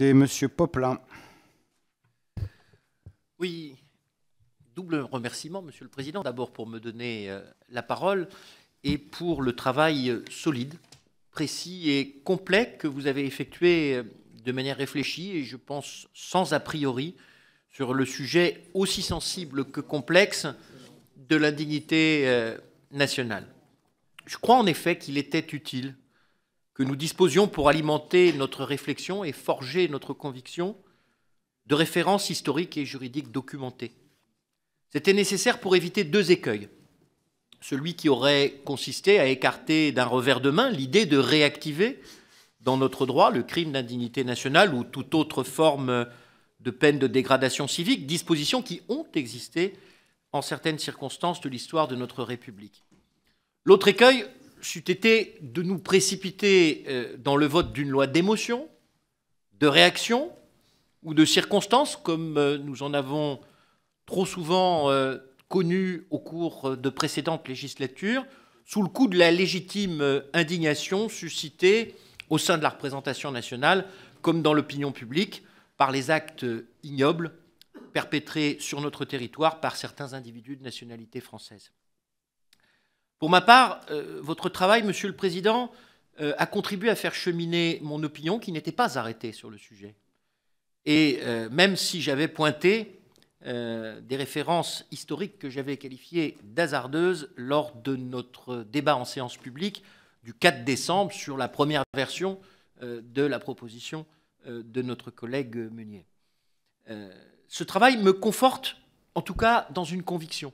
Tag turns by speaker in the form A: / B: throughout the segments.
A: Monsieur Poplin. Oui, double remerciement, Monsieur le Président, d'abord pour me donner euh, la parole et pour le travail euh, solide, précis et complet que vous avez effectué euh, de manière réfléchie et je pense sans a priori sur le sujet aussi sensible que complexe de la dignité nationale. Je crois en effet qu'il était utile que nous disposions pour alimenter notre réflexion et forger notre conviction de références historiques et juridiques documentées. C'était nécessaire pour éviter deux écueils. Celui qui aurait consisté à écarter d'un revers de main l'idée de réactiver dans notre droit le crime d'indignité nationale ou toute autre forme de peine de dégradation civique, dispositions qui ont existé en certaines circonstances de l'histoire de notre République. L'autre écueil c'eût été de nous précipiter euh, dans le vote d'une loi d'émotion, de réaction ou de circonstance, comme euh, nous en avons trop souvent euh, connu au cours de précédentes législatures, sous le coup de la légitime indignation suscitée au sein de la représentation nationale, comme dans l'opinion publique, par les actes ignobles perpétrés sur notre territoire par certains individus de nationalité française. Pour ma part, euh, votre travail, Monsieur le Président, euh, a contribué à faire cheminer mon opinion qui n'était pas arrêtée sur le sujet. Et euh, même si j'avais pointé des références historiques que j'avais qualifiées d'hasardeuses lors de notre débat en séance publique du 4 décembre sur la première version de la proposition de notre collègue Meunier. ce travail me conforte, en tout cas, dans une conviction.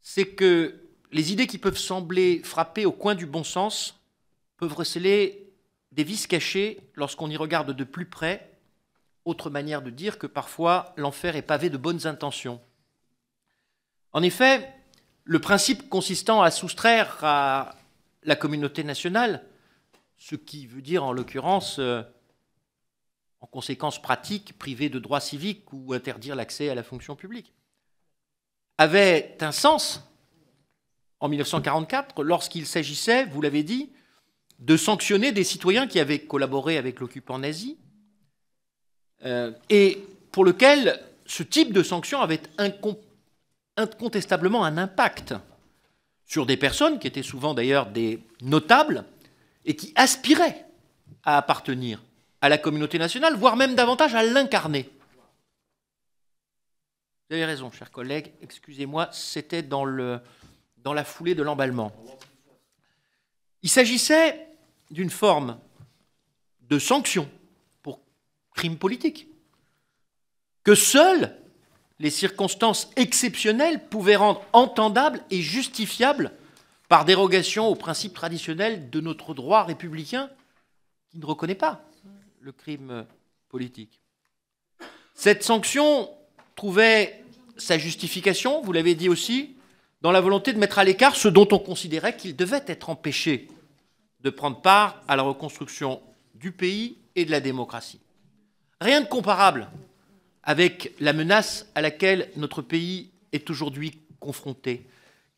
A: C'est que les idées qui peuvent sembler frapper au coin du bon sens peuvent receler des vices cachés lorsqu'on y regarde de plus près. Autre manière de dire que parfois l'enfer est pavé de bonnes intentions. En effet, le principe consistant à soustraire à la communauté nationale, ce qui veut dire en l'occurrence, euh, en conséquence pratique, priver de droits civiques ou interdire l'accès à la fonction publique, avait un sens en 1944 lorsqu'il s'agissait, vous l'avez dit, de sanctionner des citoyens qui avaient collaboré avec l'occupant nazi euh, et pour lequel ce type de sanction avait incontestablement un impact sur des personnes qui étaient souvent d'ailleurs des notables et qui aspiraient à appartenir à la communauté nationale, voire même davantage à l'incarner. Vous avez raison, chers collègues, excusez-moi, c'était dans le, dans la foulée de l'emballement. Il s'agissait d'une forme de sanction pour crime politique que seules les circonstances exceptionnelles pouvaient rendre entendable et justifiable par dérogation aux principes traditionnels de notre droit républicain qui ne reconnaît pas le crime politique. Cette sanction trouvait sa justification, vous l'avez dit aussi, dans la volonté de mettre à l'écart ce dont on considérait qu'il devait être empêché de prendre part à la reconstruction du pays et de la démocratie. Rien de comparable avec la menace à laquelle notre pays est aujourd'hui confronté.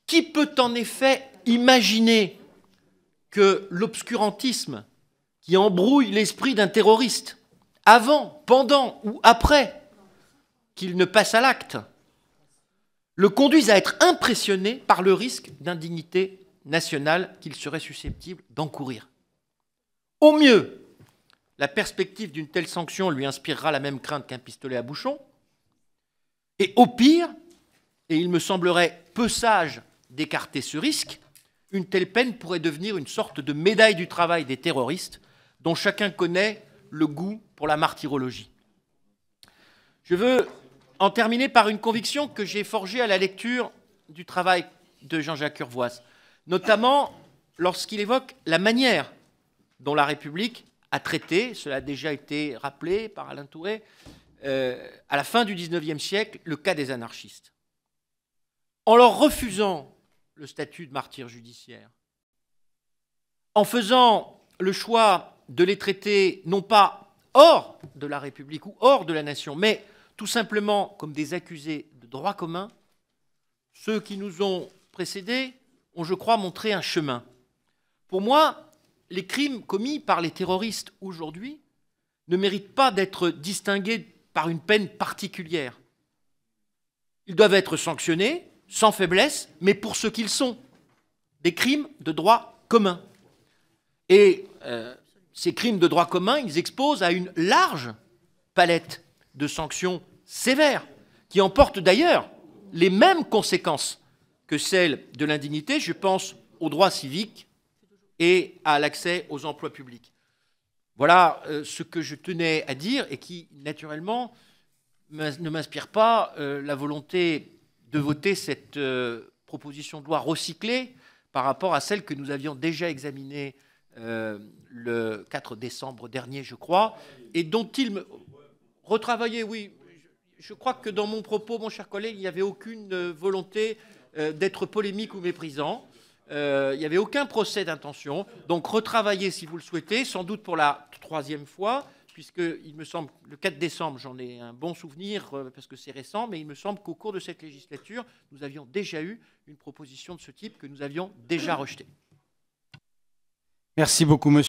A: Qui peut en effet imaginer que l'obscurantisme qui embrouille l'esprit d'un terroriste avant, pendant ou après qu'il ne passe à l'acte le conduisent à être impressionné par le risque d'indignité nationale qu'il serait susceptible d'encourir. Au mieux, la perspective d'une telle sanction lui inspirera la même crainte qu'un pistolet à bouchon, et au pire, et il me semblerait peu sage d'écarter ce risque, une telle peine pourrait devenir une sorte de médaille du travail des terroristes dont chacun connaît le goût pour la martyrologie. Je veux en terminer par une conviction que j'ai forgée à la lecture du travail de Jean-Jacques Urvoise, notamment lorsqu'il évoque la manière dont la République a traité, cela a déjà été rappelé par Alain Touré, euh, à la fin du XIXe siècle, le cas des anarchistes. En leur refusant le statut de martyr judiciaire, en faisant le choix de les traiter non pas hors de la République ou hors de la nation, mais tout simplement comme des accusés de droit commun. Ceux qui nous ont précédés ont, je crois, montré un chemin. Pour moi, les crimes commis par les terroristes aujourd'hui ne méritent pas d'être distingués par une peine particulière. Ils doivent être sanctionnés, sans faiblesse, mais pour ce qu'ils sont, des crimes de droit commun. Et euh, ces crimes de droit commun, ils exposent à une large palette de sanctions sévères, qui emportent d'ailleurs les mêmes conséquences que celles de l'indignité. Je pense aux droits civiques et à l'accès aux emplois publics. Voilà euh, ce que je tenais à dire et qui, naturellement, ne m'inspire pas euh, la volonté de voter cette euh, proposition de loi recyclée par rapport à celle que nous avions déjà examinée le 4 décembre dernier, je crois, et dont il me... Retravailler, oui. Je crois que dans mon propos, mon cher collègue, il n'y avait aucune euh, volonté euh, d'être polémique ou méprisant. Euh, il n'y avait aucun procès d'intention. Donc retravailler si vous le souhaitez, sans doute pour la troisième fois, puisque il me semble, le 4 décembre, j'en ai un bon souvenir, parce que c'est récent, mais il me semble qu'au cours de cette législature, nous avions déjà eu une proposition de ce type que nous avions déjà rejetée. Merci beaucoup, monsieur.